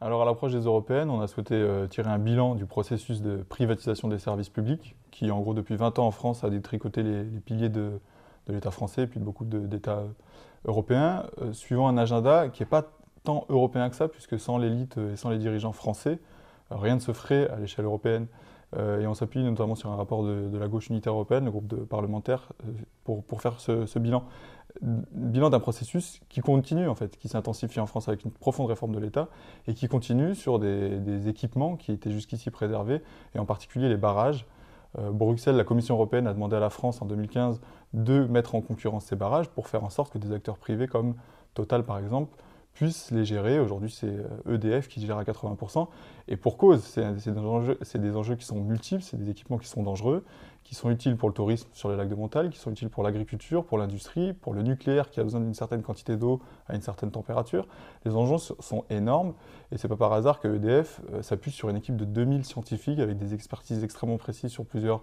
Alors à l'approche des européennes, on a souhaité euh, tirer un bilan du processus de privatisation des services publics, qui en gros depuis 20 ans en France a détricoté les, piliers de, l'État français et puis de beaucoup d'États euh, européens, euh, suivant un agenda qui n'est pas tant européen que ça, puisque sans l'élite et sans les dirigeants français, rien ne se ferait à l'échelle européenne. et on s'appuie notamment sur un rapport de, la gauche unitaire européenne, le groupe de parlementaires, pour, faire ce bilan bilan d'un processus qui continue en fait, qui s'intensifie en France avec une profonde réforme de l'État et qui continue sur des, équipements qui étaient jusqu'ici préservés et en particulier les barrages. Euh, Bruxelles, la Commission européenne a demandé à la France en 2015 de mettre en concurrence ces barrages pour faire en sorte que des acteurs privés comme Total par exemple puissent les gérer. Aujourd'hui, c'est EDF euh, e qui gère à 80%, et pour cause, c'est des, enjeux, des enjeux qui sont multiples, c'est des équipements qui sont dangereux, qui sont utiles pour le tourisme sur les lacs de montagne, qui sont utiles pour l'agriculture, pour l'industrie, pour le nucléaire qui a besoin d'une certaine quantité d'eau à une certaine température. Les enjeux sont énormes, et c'est pas par hasard que EDF euh, s'appuie sur une équipe de 2000 scientifiques avec des expertises extrêmement précises sur plusieurs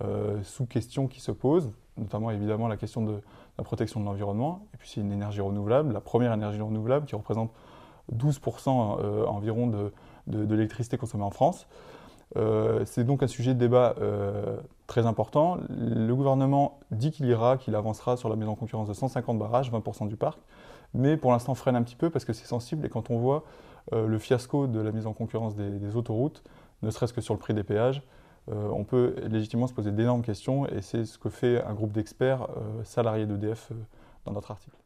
euh, sous questions qui se posent, notamment évidemment la question de la protection de l'environnement. Et puis c'est une énergie renouvelable, la première énergie renouvelable qui représente 12% euh, environ de, l'électricité consommée en France. Euh, c'est donc un sujet de débat très important. Le gouvernement dit qu'il ira, qu'il avancera sur la mise en concurrence de 150 barrages, 20% du parc, mais pour l'instant freine un petit peu parce que c'est sensible et quand on voit le fiasco de la mise en concurrence des autoroutes, ne serait-ce que sur le prix des péages, euh, on peut légitimement se poser d'énormes questions et c'est ce que fait un groupe d'experts euh, salariés d'EDF euh, dans notre article.